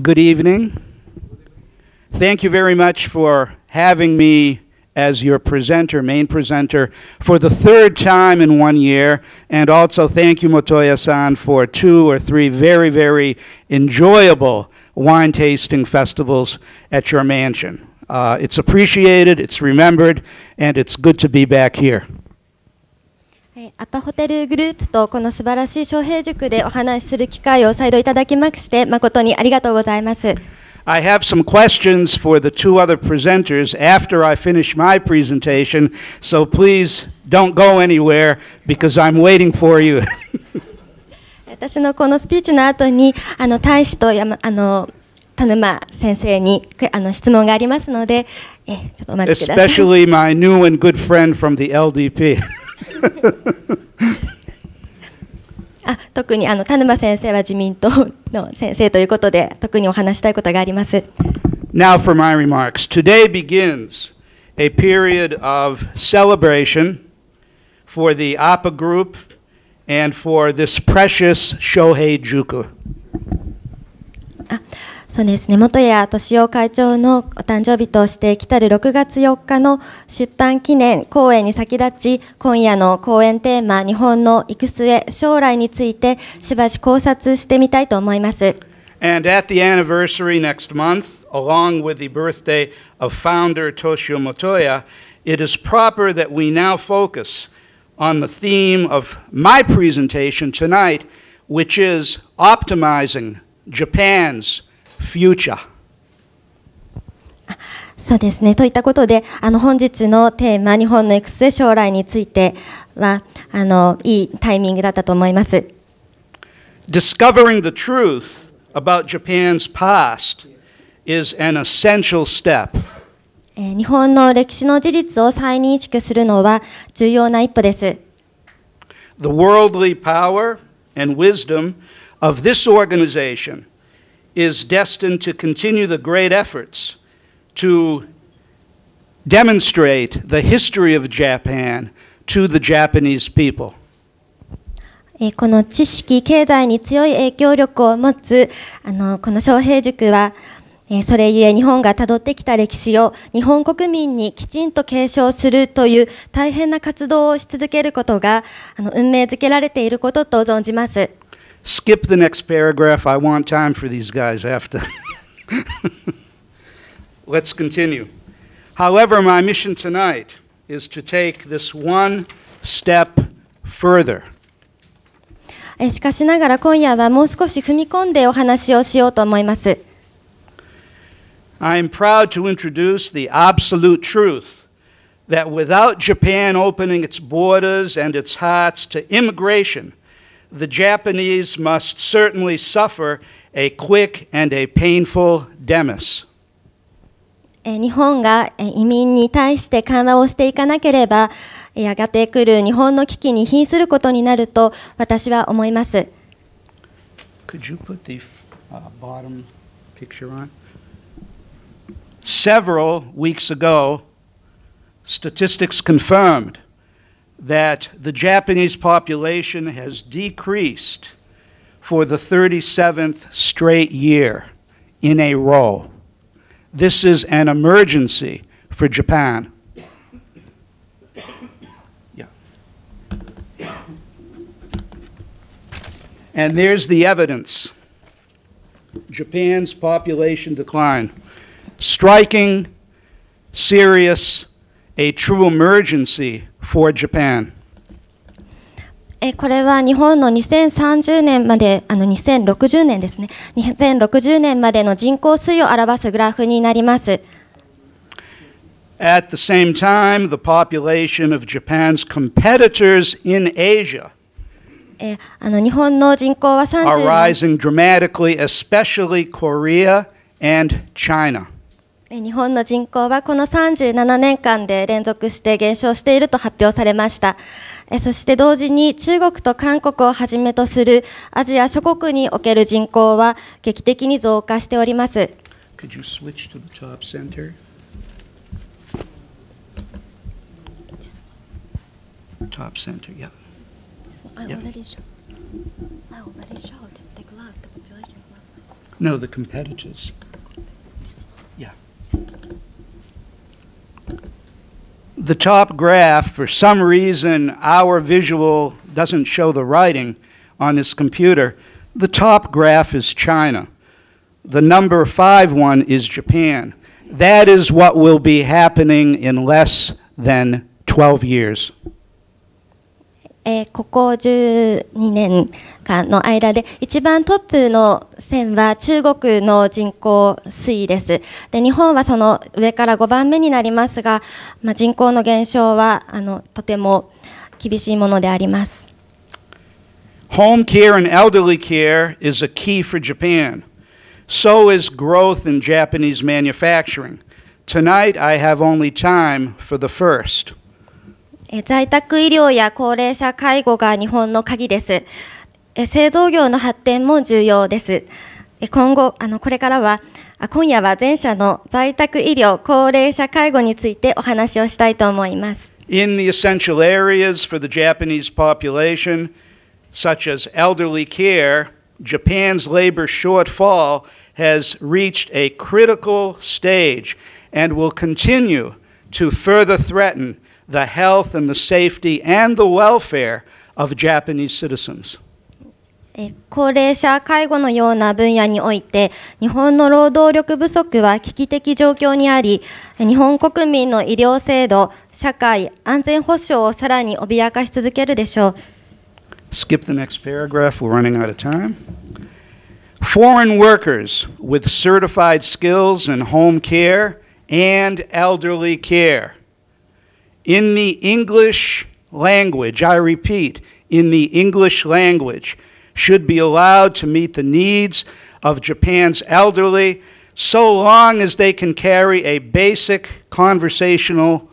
good evening. Thank you very much for having me as your presenter, main presenter, for the third time in one year. And also thank you, Motoya-san, for two or three very, very enjoyable wine tasting festivals at your mansion. Uh, it's appreciated, it's remembered, and it's good to be back here. アパホテルグループとこの素晴らしい昌平塾でお話しする機会を再度いただきまして誠にありがとうございます。I have some questions for the two other presenters after I finish my presentation, so please don't go anywhere because I'm waiting for you. 私のこのスピーチの後にあの大使と山あの田沼先生にあの質問がありますので、えちょっとお待ちください。Especially my new and good friend from the LDP. あ特にあの田沼先生は自民党の先生ということで特にお話したいことがあります。Now for my remarks. Today begins a period of celebration for the APA group and for this precious Shohei Juku. あそうですね元谷敏夫会長のお誕生日として来たる6月4日の出版記念公演に先立ち今夜の公演テーマ「日本の行く末将来」についてしばし考察してみたいと思います。And at the anniversary next month, along with the birthday of founder Toshio Motoya, it is proper that we now focus on the theme of my presentation tonight, which is optimizing Japan's future. そうですね。といったことで、あの本日のテーマ、日本の行く将来についてはあのいいタイミングだったと思います。Discovering the truth about Japan's past is an essential step. 日本の歴史の事実を再認識するのは重要な一歩です。The worldly power and wisdom of this organization is destined to continue the great efforts to demonstrate the history of Japan to the Japanese people. この知識、経済に強い影響力を持つあのこの昌平塾は、それゆえ日本がたどってきた歴史を日本国民にきちんと継承するという大変な活動をし続けることがあの運命づけられていることと存じます。skip the next paragraph. I want time for these guys after. Let's continue. However, my mission tonight is to take this one step further. しかしながら今夜はもう少し踏み込んでお話をしようと思います。I am proud to introduce the absolute truth that without Japan opening its borders and its hearts to immigration, the Japanese must certainly suffer a quick and a painful demise. 日本が移民に対して緩和をしていかなければ、やがて来る日本の危機に瀕することになると私は思います。Could you put the、uh, bottom picture on? Several weeks ago, statistics confirmed that the Japanese population has decreased for the 37th straight year in a row. This is an emergency for Japan. yeah. And there's the evidence. Japan's population decline. Striking, serious, a true emergency for Japan. えこれは日本の2030年まで、あの2060年ですね、2060年までの人口推移を表すグラフになります。At the same time, the population of Japan's competitors in Asia えあの日本の人口は30 are rising dramatically, especially Korea and China. 日本の人口はこの37年間で連続して減少していると発表されましたそして同時に中国と韓国をはじめとするアジア諸国における人口は劇的に増加しております the top graph, for some reason, our visual doesn't show the writing on this computer. The top graph is China. The number five one is Japan. That is what will be happening in less than 12 years. えー、ここ12年間の間で一番トップの線は中国の人口推移ですで日本はその上から5番目になりますが、まあ、人口の減少はあのとても厳しいものであります Home care and elderly care is a key for Japan. So is growth in Japanese manufacturing. Tonight I have only time for the first. え在宅医療や高齢者介護が日本の鍵です。え製造業の発展も重要です。え今後あのこれからは今夜は全社の在宅医療高齢者介護についてお話をしたいと思います。In the essential areas for the Japanese population, such as elderly care, Japan's labor shortfall has reached a critical stage and will continue to further threaten the health and the safety and the welfare of Japanese citizens. 高齢者介護のような分野において日本の労働力不足は危機的状況にあり日本国民の医療制度社会安全保障をさらに脅かし続けるでしょう Skip the next paragraph, we're running out of time. Foreign workers with certified skills in home care and elderly care in the English language, I repeat, in the English language, should be allowed to meet the needs of Japan's elderly so long as they can carry a basic conversational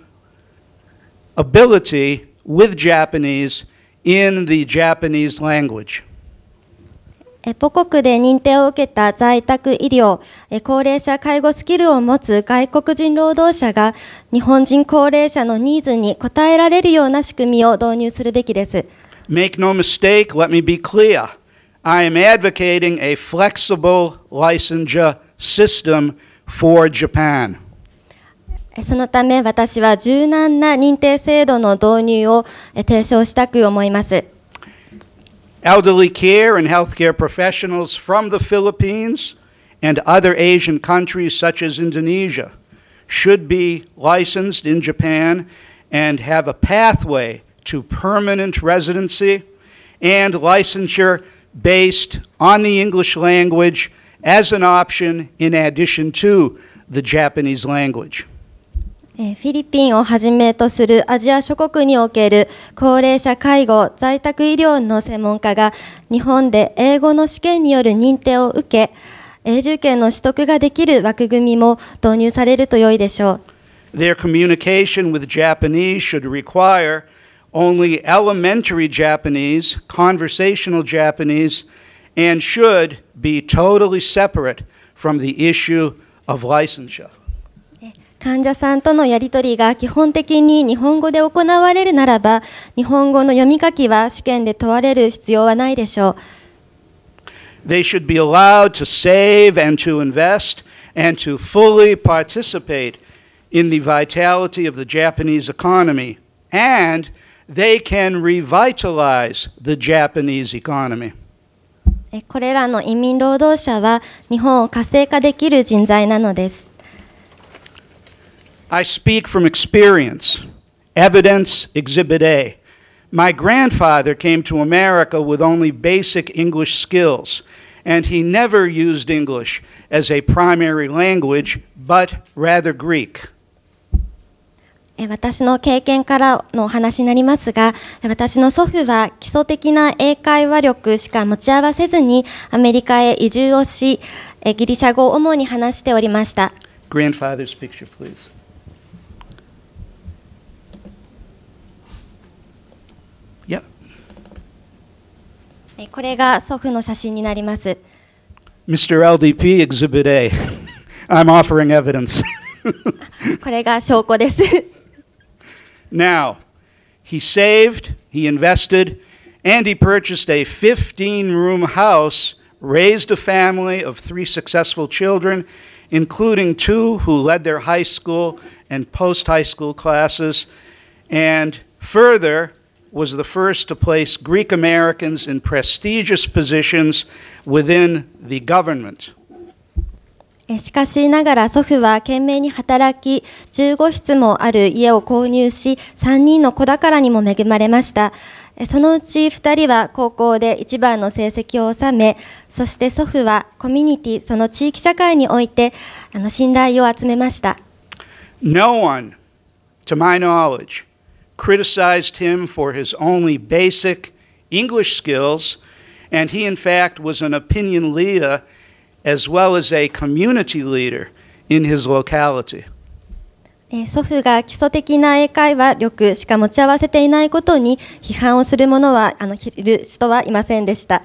ability with Japanese in the Japanese language. 母国で認定を受けた在宅医療、高齢者介護スキルを持つ外国人労働者が日本人高齢者のニーズに応えられるような仕組みを導入するべきです。Make no mistake, let me be clear. I am advocating a flexible licensure system for Japan. そのため私は柔軟な認定制度の導入を提唱したく思います。elderly care and healthcare professionals from the Philippines and other Asian countries such as Indonesia should be licensed in Japan and have a pathway to permanent residency and licensure based on the English language as an option in addition to the Japanese language. フィリピンをはじめとするアジア諸国における高齢者介護、在宅医療の専門家が日本で英語の試験による認定を受け、永住権の取得ができる枠組みも導入されると良いでしょう。Their communication with Japanese should require only elementary Japanese, conversational Japanese, and should be totally separate from the issue of licensure. 患者さんとのやり取りが基本的に日本語で行われるならば、日本語の読み書きは試験で問われる必要はないでしょう。They should be allowed to save and to invest and to fully participate in the vitality of the Japanese economy, and they can revitalize the Japanese economy. これらの移民労働者は日本を活性化できる人材なのです。I speak from experience. Evidence, Exhibit A. My grandfather came to America with only basic English skills, and he never used English as a primary language, but rather Greek. 私の経験からのお話になりますが、私の祖父は基礎的な英会話力しか持ち合わせずにアメリカへ移住をし、ギリシャ語を主に話しておりました。Grandfather's picture, please. これが祖父の写真になります。Mr. LDP Exhibit A. I'm offering evidence. これが証拠です。Now, he saved, he invested, and he purchased a 15 room house, raised a family of three successful children, including two who led their high school and post high school classes, and further, was the first to place Greek Americans in prestigious positions within the government. しかしながら祖父は懸命に働き、15室もある家を購入し、3人の子宝にも恵まれました。そのうち2人は高校で一番の成績を収め、そして祖父はコミュニティ、その地域社会においてあの信頼を集めました。No one, to my knowledge, criticized him for his only basic English skills, and he, in fact, was an opinion leader as well as a community leader in his locality. 祖父が基礎的な英会話力しか持ち合わせていないことに批判をするものはあのいる人はいませんでした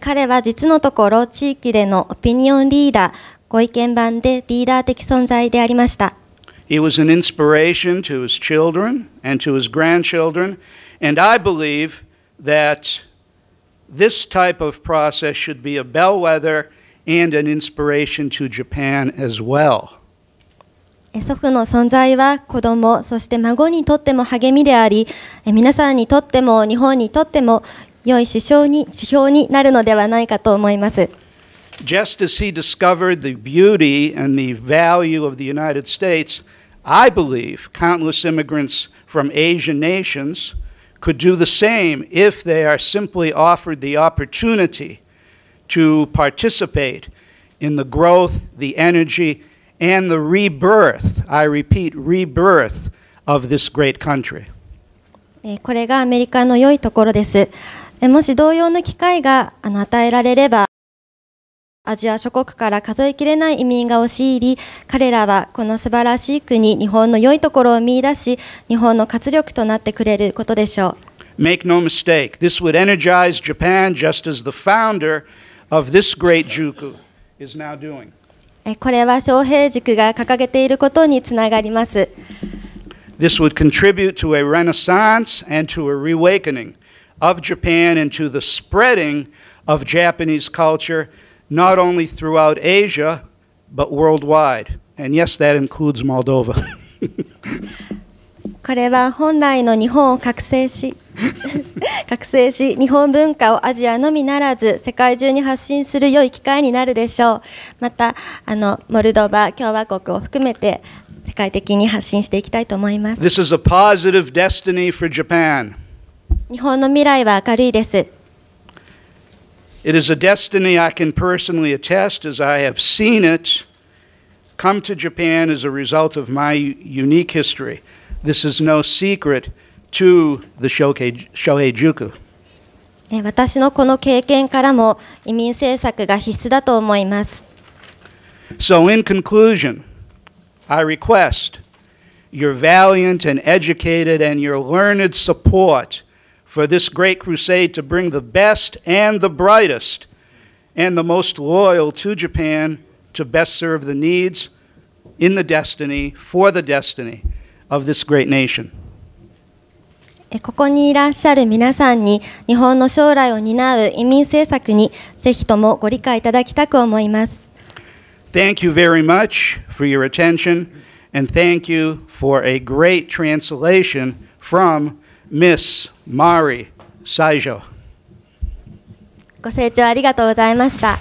彼は実のところ地域でのオピニオンリーダーご意見番でリーダー的存在でありました He was an inspiration to his children and to his grandchildren, and I believe that this type of process should be a bellwether and an inspiration to Japan as well. 祖父の存在は子供、そして孫にとっても励みであり、皆さんにとっても日本にとっても良い指標に指標になるのではないかと思います。Just as he discovered the beauty and the value of the United States, I believe countless immigrants from Asian nations could do the same if they are simply offered the opportunity to participate in the growth, the energy, and the rebirth, I repeat, rebirth of this great country. これがアメリカの良いところです。もし同様の機会が与えられれば、アジア諸国から数えきれない移民が押し入り彼らはこの素晴らしい国日本の良いところを見出し日本の活力となってくれることでしょう Make no mistake, this would energize Japan just as the founder of this great juku is now doing. これは昌平塾が掲げていることにつながります。This would contribute to a renaissance and to a reawakening of Japan and to the spreading of Japanese culture not only throughout Asia, but worldwide. And yes, that includes Moldova. これは本来の日本を覚醒し 覚醒し日本文化をアジアのみならず世界中に発信する良い機会になるでしょうまたあのモルドバ共和国を含めて世界的に発信していきたいと思います This positive destiny is a Japan. for 日本の未来は明るいです It is a destiny I can personally attest as I have seen it come to Japan as a result of my unique history. This is no secret to the Shohei Juku. 私のこの経験からも移民政策が必須だと思います。So, in conclusion, I request your valiant and educated and your learned support for this great crusade to bring the best and the brightest and the most loyal to Japan to best serve the needs in the destiny, for the destiny of this great nation. ここにいらっしゃる皆さんに日本の将来を担う移民政策にぜひともご理解いただきたく思います。Thank you very much for your attention and thank you for a great translation from Miss Mari Saijo ご清聴ありがとうございました。